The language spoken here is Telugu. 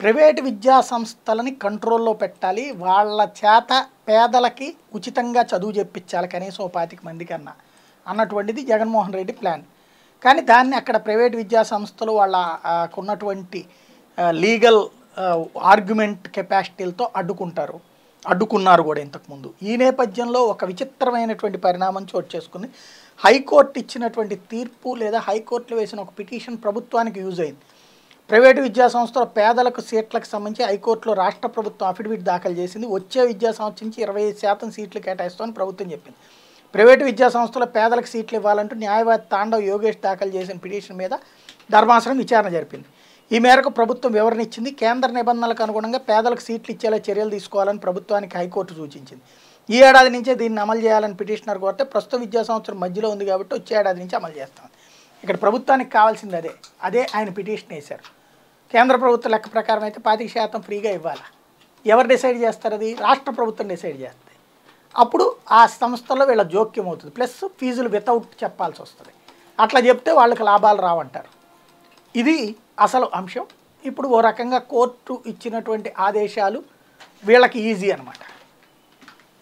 ప్రైవేటు విద్యా సంస్థలని కంట్రోల్లో పెట్టాలి వాళ్ళ చేత పేదలకి ఉచితంగా చదువు చెప్పించాలి కనీసం పాతిక మంది కన్నా అన్నటువంటిది జగన్మోహన్ రెడ్డి ప్లాన్ కానీ దాన్ని అక్కడ ప్రైవేట్ విద్యా సంస్థలు వాళ్ళకున్నటువంటి లీగల్ ఆర్గ్యుమెంట్ కెపాసిటీలతో అడ్డుకుంటారు అడ్డుకున్నారు కూడా ఇంతకుముందు ఈ నేపథ్యంలో ఒక విచిత్రమైనటువంటి పరిణామం చోటు చేసుకుంది హైకోర్టు ఇచ్చినటువంటి తీర్పు లేదా హైకోర్టులో వేసిన ఒక పిటిషన్ ప్రభుత్వానికి యూజ్ అయింది ప్రైవేటు విద్యా సంస్థల పేదలకు సీట్లకు సంబంధించి హైకోర్టులో రాష్ట్ర ప్రభుత్వం అఫిడవిట్ దాఖలు చేసింది వచ్చే విద్యా సంవత్సరం నుంచి ఇరవై శాతం సీట్లు కేటాయిస్తామని ప్రభుత్వం చెప్పింది ప్రైవేటు విద్యా సంస్థల పేదలకు సీట్లు ఇవ్వాలంటూ న్యాయవాది తాండవ్ యోగేష్ దాఖలు చేసిన పిటిషన్ మీద ధర్మాసనం విచారణ జరిపింది ఈ మేరకు ప్రభుత్వం వివరణ ఇచ్చింది కేంద్ర నిబంధనలకు అనుగుణంగా పేదలకు సీట్లు ఇచ్చేలా చర్యలు తీసుకోవాలని ప్రభుత్వానికి హైకోర్టు సూచించింది ఈ ఏడాది నుంచే దీన్ని అమలు చేయాలని పిటిషనర్ కోరితే ప్రస్తుత విద్యా సంవత్సరం మధ్యలో ఉంది కాబట్టి వచ్చే ఏడాది నుంచి అమలు చేస్తాం ఇక్కడ ప్రభుత్వానికి కావాల్సింది అదే అదే ఆయన పిటిషన్ వేశారు కేంద్ర ప్రభుత్వ లెక్క ప్రకారం అయితే పాతిక శాతం ఫ్రీగా ఇవ్వాలి ఎవరు డిసైడ్ చేస్తారు అది రాష్ట్ర ప్రభుత్వం డిసైడ్ చేస్తుంది అప్పుడు ఆ సంస్థలో వీళ్ళ జోక్యం అవుతుంది ప్లస్ ఫీజులు వితౌట్ చెప్పాల్సి వస్తుంది అట్లా చెప్తే వాళ్ళకి లాభాలు రావంటారు ఇది అసలు అంశం ఇప్పుడు ఓ రకంగా కోర్టు ఇచ్చినటువంటి ఆదేశాలు వీళ్ళకి ఈజీ అనమాట